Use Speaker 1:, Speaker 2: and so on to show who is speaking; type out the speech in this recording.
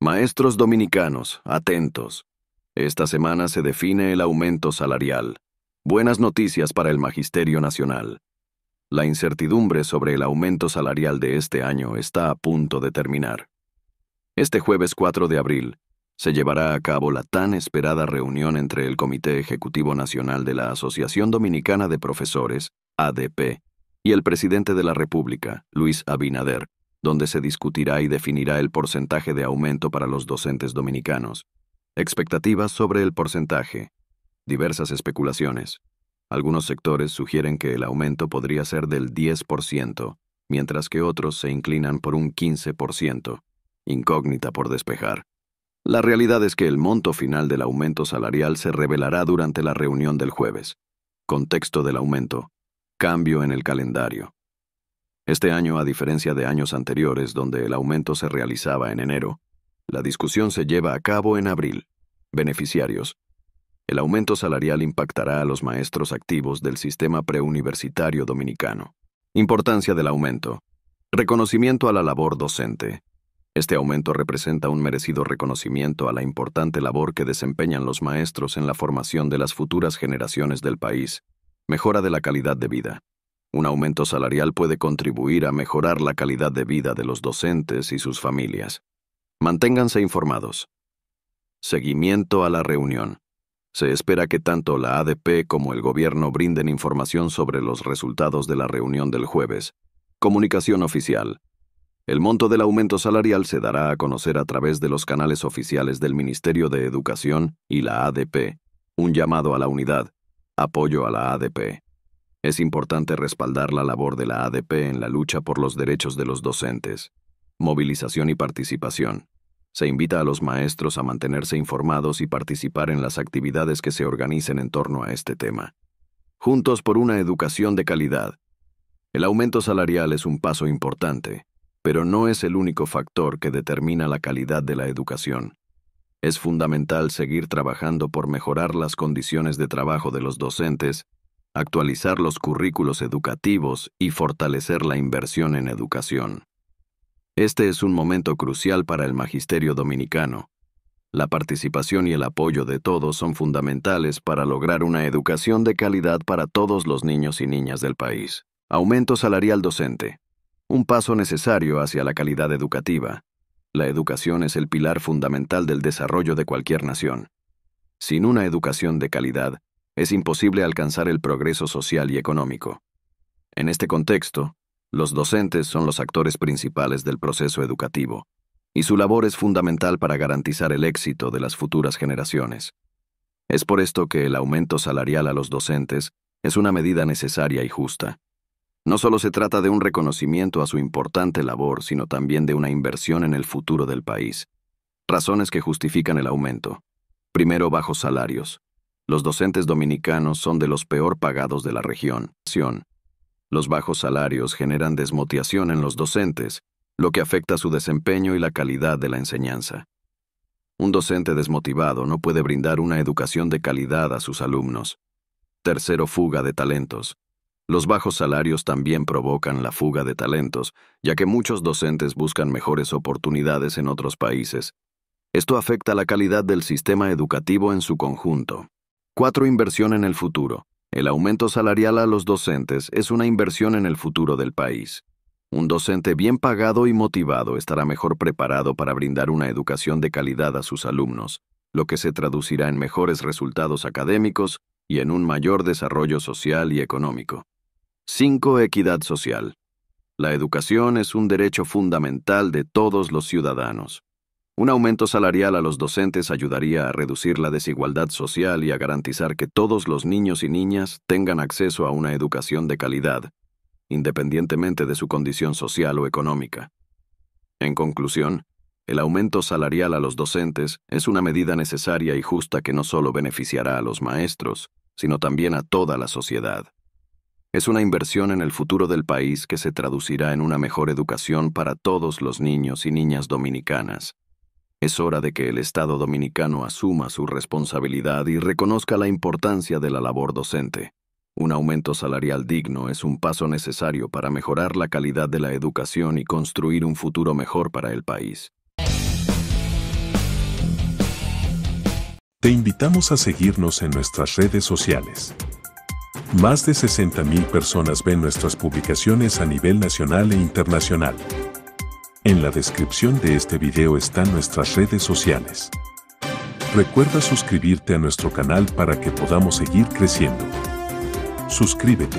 Speaker 1: Maestros dominicanos, atentos. Esta semana se define el aumento salarial. Buenas noticias para el Magisterio Nacional. La incertidumbre sobre el aumento salarial de este año está a punto de terminar. Este jueves 4 de abril, se llevará a cabo la tan esperada reunión entre el Comité Ejecutivo Nacional de la Asociación Dominicana de Profesores, ADP, y el presidente de la República, Luis Abinader, donde se discutirá y definirá el porcentaje de aumento para los docentes dominicanos, expectativas sobre el porcentaje, diversas especulaciones. Algunos sectores sugieren que el aumento podría ser del 10%, mientras que otros se inclinan por un 15%, incógnita por despejar. La realidad es que el monto final del aumento salarial se revelará durante la reunión del jueves. Contexto del aumento. Cambio en el calendario. Este año, a diferencia de años anteriores donde el aumento se realizaba en enero, la discusión se lleva a cabo en abril. Beneficiarios. El aumento salarial impactará a los maestros activos del sistema preuniversitario dominicano. Importancia del aumento. Reconocimiento a la labor docente. Este aumento representa un merecido reconocimiento a la importante labor que desempeñan los maestros en la formación de las futuras generaciones del país, mejora de la calidad de vida. Un aumento salarial puede contribuir a mejorar la calidad de vida de los docentes y sus familias. Manténganse informados. Seguimiento a la reunión. Se espera que tanto la ADP como el gobierno brinden información sobre los resultados de la reunión del jueves. Comunicación oficial. El monto del aumento salarial se dará a conocer a través de los canales oficiales del Ministerio de Educación y la ADP, un llamado a la unidad, apoyo a la ADP. Es importante respaldar la labor de la ADP en la lucha por los derechos de los docentes. Movilización y participación. Se invita a los maestros a mantenerse informados y participar en las actividades que se organicen en torno a este tema. Juntos por una educación de calidad. El aumento salarial es un paso importante, pero no es el único factor que determina la calidad de la educación. Es fundamental seguir trabajando por mejorar las condiciones de trabajo de los docentes, actualizar los currículos educativos y fortalecer la inversión en educación. Este es un momento crucial para el magisterio dominicano. La participación y el apoyo de todos son fundamentales para lograr una educación de calidad para todos los niños y niñas del país. Aumento salarial docente un paso necesario hacia la calidad educativa. La educación es el pilar fundamental del desarrollo de cualquier nación. Sin una educación de calidad, es imposible alcanzar el progreso social y económico. En este contexto, los docentes son los actores principales del proceso educativo, y su labor es fundamental para garantizar el éxito de las futuras generaciones. Es por esto que el aumento salarial a los docentes es una medida necesaria y justa. No solo se trata de un reconocimiento a su importante labor, sino también de una inversión en el futuro del país. Razones que justifican el aumento. Primero, bajos salarios. Los docentes dominicanos son de los peor pagados de la región. Los bajos salarios generan desmotivación en los docentes, lo que afecta su desempeño y la calidad de la enseñanza. Un docente desmotivado no puede brindar una educación de calidad a sus alumnos. Tercero, fuga de talentos. Los bajos salarios también provocan la fuga de talentos, ya que muchos docentes buscan mejores oportunidades en otros países. Esto afecta la calidad del sistema educativo en su conjunto. 4. Inversión en el futuro. El aumento salarial a los docentes es una inversión en el futuro del país. Un docente bien pagado y motivado estará mejor preparado para brindar una educación de calidad a sus alumnos, lo que se traducirá en mejores resultados académicos y en un mayor desarrollo social y económico. 5. Equidad social. La educación es un derecho fundamental de todos los ciudadanos. Un aumento salarial a los docentes ayudaría a reducir la desigualdad social y a garantizar que todos los niños y niñas tengan acceso a una educación de calidad, independientemente de su condición social o económica. En conclusión, el aumento salarial a los docentes es una medida necesaria y justa que no solo beneficiará a los maestros, sino también a toda la sociedad. Es una inversión en el futuro del país que se traducirá en una mejor educación para todos los niños y niñas dominicanas. Es hora de que el Estado dominicano asuma su responsabilidad y reconozca la importancia de la labor docente. Un aumento salarial digno es un paso necesario para mejorar la calidad de la educación y construir un futuro mejor para el país. Te invitamos a seguirnos en nuestras redes sociales. Más de 60.000 personas ven nuestras publicaciones a nivel nacional e internacional. En la descripción de este video están nuestras redes sociales. Recuerda suscribirte a nuestro canal para que podamos seguir creciendo. Suscríbete.